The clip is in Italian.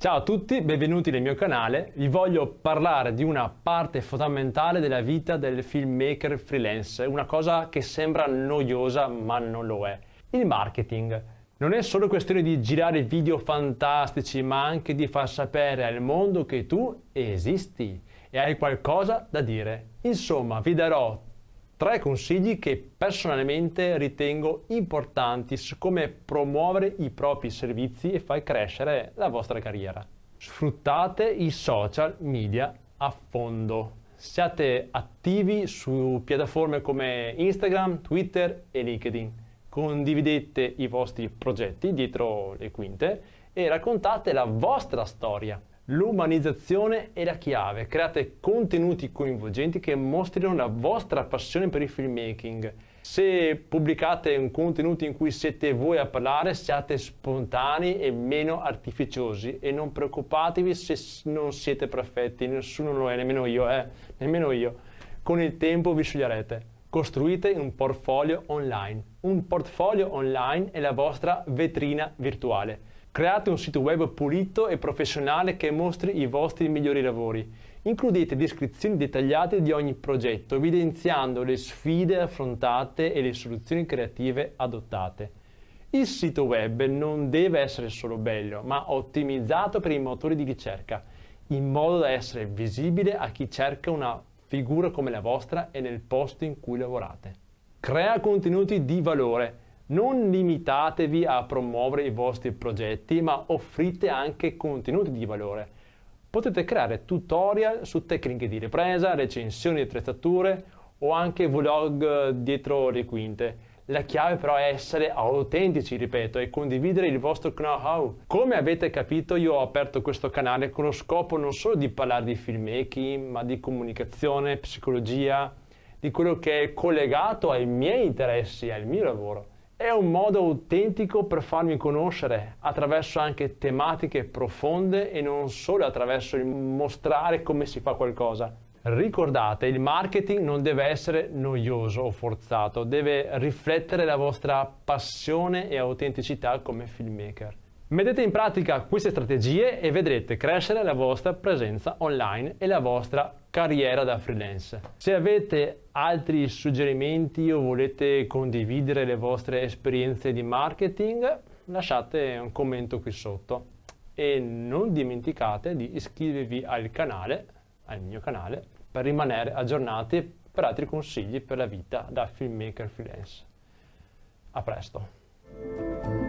Ciao a tutti, benvenuti nel mio canale. Vi voglio parlare di una parte fondamentale della vita del filmmaker freelance, una cosa che sembra noiosa ma non lo è, il marketing. Non è solo questione di girare video fantastici, ma anche di far sapere al mondo che tu esisti e hai qualcosa da dire. Insomma, vi darò Tre consigli che personalmente ritengo importanti su come promuovere i propri servizi e far crescere la vostra carriera. Sfruttate i social media a fondo. Siate attivi su piattaforme come Instagram, Twitter e LinkedIn. Condividete i vostri progetti dietro le quinte e raccontate la vostra storia. L'umanizzazione è la chiave, create contenuti coinvolgenti che mostrino la vostra passione per il filmmaking. Se pubblicate un contenuto in cui siete voi a parlare, siate spontanei e meno artificiosi e non preoccupatevi se non siete perfetti, nessuno lo è, nemmeno io, eh, nemmeno io. Con il tempo vi sceglierete. Costruite un portfolio online. Un portfolio online è la vostra vetrina virtuale Create un sito web pulito e professionale che mostri i vostri migliori lavori. Includete descrizioni dettagliate di ogni progetto, evidenziando le sfide affrontate e le soluzioni creative adottate. Il sito web non deve essere solo bello, ma ottimizzato per i motori di ricerca, in modo da essere visibile a chi cerca una figura come la vostra e nel posto in cui lavorate. Crea contenuti di valore non limitatevi a promuovere i vostri progetti, ma offrite anche contenuti di valore. Potete creare tutorial su tecniche di ripresa, recensioni di attrezzature o anche vlog dietro le quinte. La chiave però è essere autentici, ripeto, e condividere il vostro know-how. Come avete capito, io ho aperto questo canale con lo scopo non solo di parlare di filmmaking, ma di comunicazione, psicologia, di quello che è collegato ai miei interessi, al mio lavoro. È un modo autentico per farmi conoscere attraverso anche tematiche profonde e non solo attraverso il mostrare come si fa qualcosa. Ricordate, il marketing non deve essere noioso o forzato, deve riflettere la vostra passione e autenticità come filmmaker. Mettete in pratica queste strategie e vedrete crescere la vostra presenza online e la vostra carriera da freelance. Se avete altri suggerimenti o volete condividere le vostre esperienze di marketing, lasciate un commento qui sotto e non dimenticate di iscrivervi al canale, al mio canale, per rimanere aggiornati per altri consigli per la vita da filmmaker freelance. A presto!